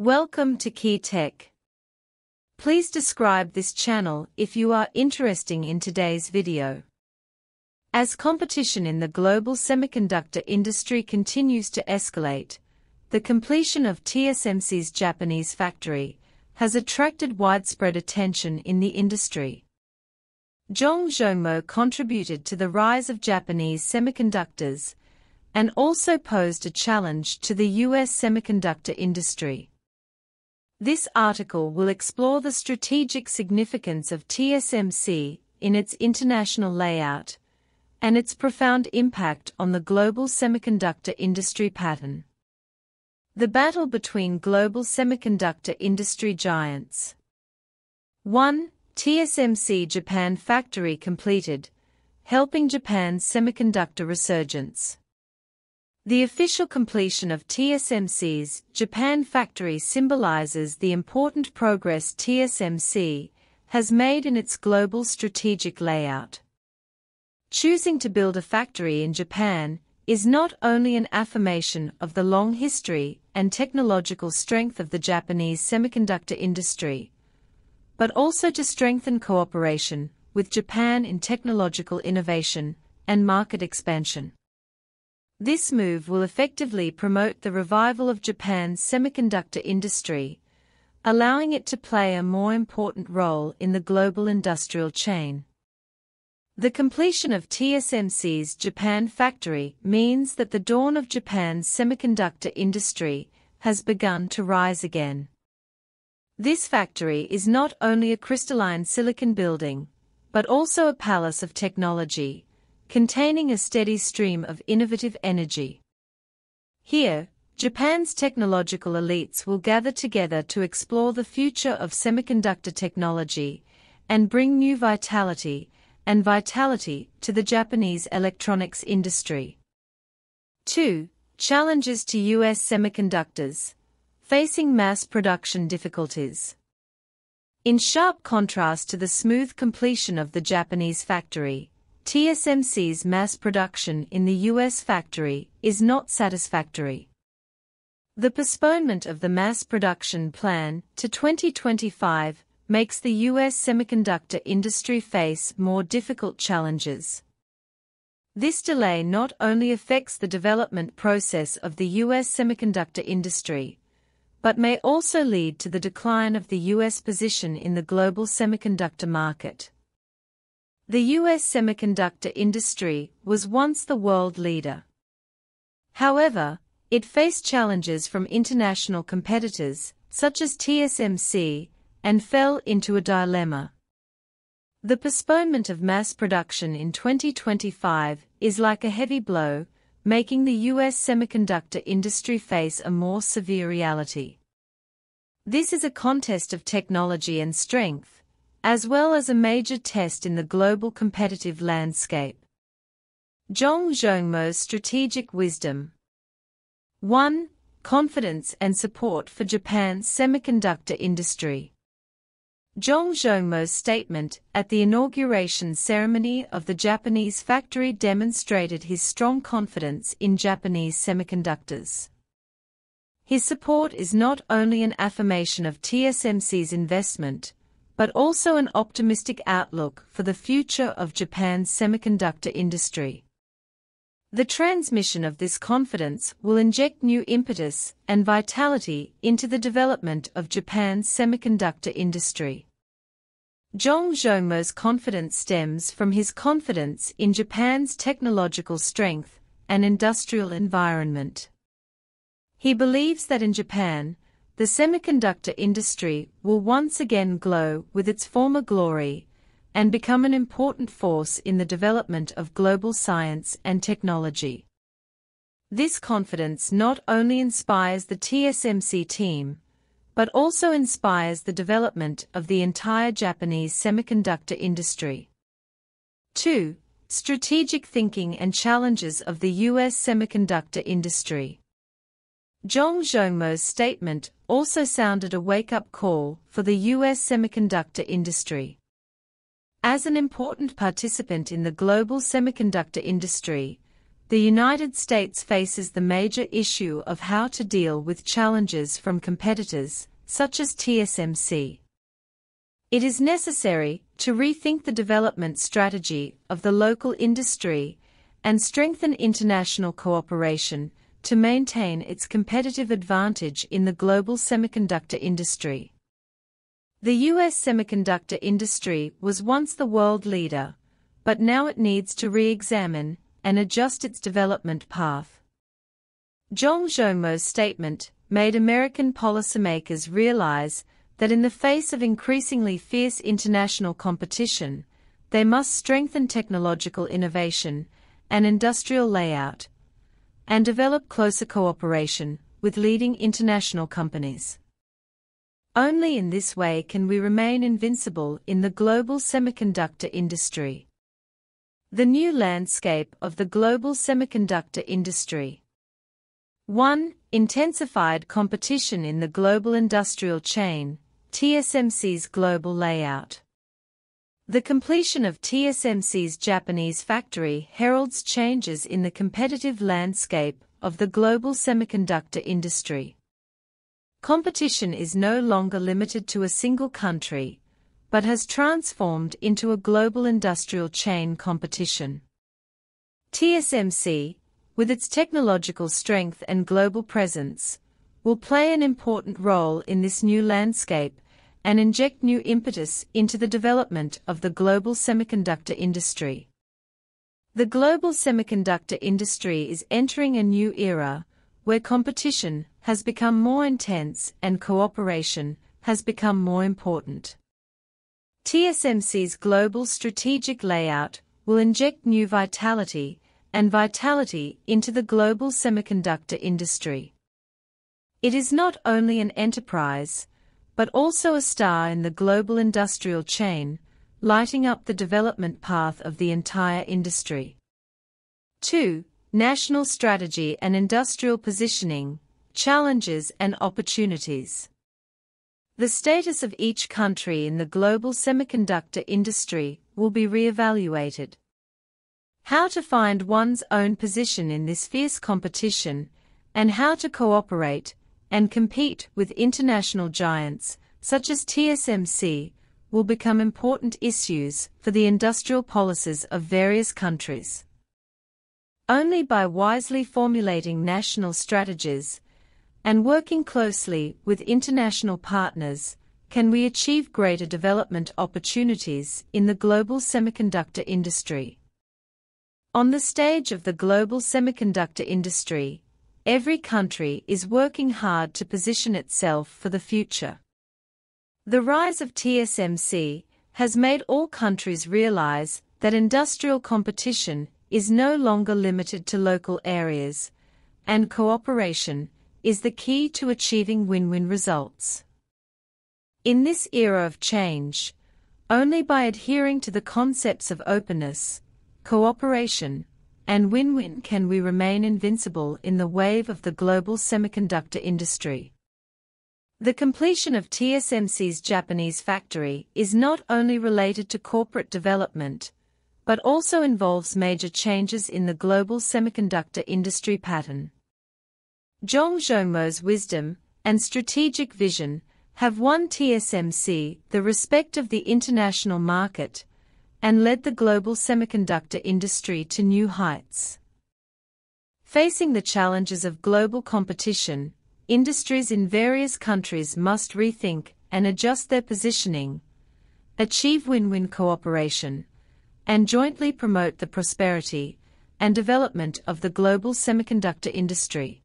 Welcome to Key Tech. Please describe this channel if you are interested in today's video. As competition in the global semiconductor industry continues to escalate, the completion of TSMC's Japanese factory has attracted widespread attention in the industry. Zhong Zhongmo contributed to the rise of Japanese semiconductors and also posed a challenge to the U.S. semiconductor industry. This article will explore the strategic significance of TSMC in its international layout and its profound impact on the global semiconductor industry pattern. The battle between global semiconductor industry giants. 1. TSMC Japan factory completed, helping Japan's semiconductor resurgence. The official completion of TSMC's Japan factory symbolizes the important progress TSMC has made in its global strategic layout. Choosing to build a factory in Japan is not only an affirmation of the long history and technological strength of the Japanese semiconductor industry, but also to strengthen cooperation with Japan in technological innovation and market expansion. This move will effectively promote the revival of Japan's semiconductor industry, allowing it to play a more important role in the global industrial chain. The completion of TSMC's Japan factory means that the dawn of Japan's semiconductor industry has begun to rise again. This factory is not only a crystalline silicon building, but also a palace of technology, containing a steady stream of innovative energy. Here, Japan's technological elites will gather together to explore the future of semiconductor technology and bring new vitality and vitality to the Japanese electronics industry. 2. Challenges to U.S. semiconductors Facing mass production difficulties. In sharp contrast to the smooth completion of the Japanese factory, TSMC's mass production in the U.S. factory is not satisfactory. The postponement of the mass production plan to 2025 makes the U.S. semiconductor industry face more difficult challenges. This delay not only affects the development process of the U.S. semiconductor industry, but may also lead to the decline of the U.S. position in the global semiconductor market. The US semiconductor industry was once the world leader. However, it faced challenges from international competitors, such as TSMC, and fell into a dilemma. The postponement of mass production in 2025 is like a heavy blow, making the US semiconductor industry face a more severe reality. This is a contest of technology and strength, as well as a major test in the global competitive landscape. Zhong Zhongmo's strategic wisdom. 1. Confidence and support for Japan's semiconductor industry. Zhong Zhongmo's statement at the inauguration ceremony of the Japanese factory demonstrated his strong confidence in Japanese semiconductors. His support is not only an affirmation of TSMC's investment, but also an optimistic outlook for the future of Japan's semiconductor industry. The transmission of this confidence will inject new impetus and vitality into the development of Japan's semiconductor industry. Zhong Zhongmo's confidence stems from his confidence in Japan's technological strength and industrial environment. He believes that in Japan, the semiconductor industry will once again glow with its former glory and become an important force in the development of global science and technology. This confidence not only inspires the TSMC team, but also inspires the development of the entire Japanese semiconductor industry. 2. Strategic Thinking and Challenges of the U.S. Semiconductor Industry Zhong Zhongmo's statement also sounded a wake-up call for the U.S. semiconductor industry. As an important participant in the global semiconductor industry, the United States faces the major issue of how to deal with challenges from competitors, such as TSMC. It is necessary to rethink the development strategy of the local industry and strengthen international cooperation to maintain its competitive advantage in the global semiconductor industry. The U.S. semiconductor industry was once the world leader, but now it needs to re-examine and adjust its development path. Zhong Zhongmo's statement made American policymakers realize that in the face of increasingly fierce international competition, they must strengthen technological innovation and industrial layout and develop closer cooperation with leading international companies. Only in this way can we remain invincible in the global semiconductor industry. The new landscape of the global semiconductor industry. 1. Intensified competition in the global industrial chain, TSMC's global layout. The completion of TSMC's Japanese factory heralds changes in the competitive landscape of the global semiconductor industry. Competition is no longer limited to a single country, but has transformed into a global industrial chain competition. TSMC, with its technological strength and global presence, will play an important role in this new landscape and inject new impetus into the development of the global semiconductor industry. The global semiconductor industry is entering a new era where competition has become more intense and cooperation has become more important. TSMC's global strategic layout will inject new vitality and vitality into the global semiconductor industry. It is not only an enterprise, but also a star in the global industrial chain, lighting up the development path of the entire industry. 2. National Strategy and Industrial Positioning, Challenges and Opportunities The status of each country in the global semiconductor industry will be re-evaluated. How to find one's own position in this fierce competition, and how to cooperate, and compete with international giants, such as TSMC, will become important issues for the industrial policies of various countries. Only by wisely formulating national strategies and working closely with international partners can we achieve greater development opportunities in the global semiconductor industry. On the stage of the global semiconductor industry, Every country is working hard to position itself for the future. The rise of TSMC has made all countries realize that industrial competition is no longer limited to local areas, and cooperation is the key to achieving win-win results. In this era of change, only by adhering to the concepts of openness, cooperation, and win-win can we remain invincible in the wave of the global semiconductor industry. The completion of TSMC's Japanese factory is not only related to corporate development, but also involves major changes in the global semiconductor industry pattern. Zhong Zhongmo's wisdom and strategic vision have won TSMC the respect of the international market and led the global semiconductor industry to new heights. Facing the challenges of global competition, industries in various countries must rethink and adjust their positioning, achieve win-win cooperation, and jointly promote the prosperity and development of the global semiconductor industry.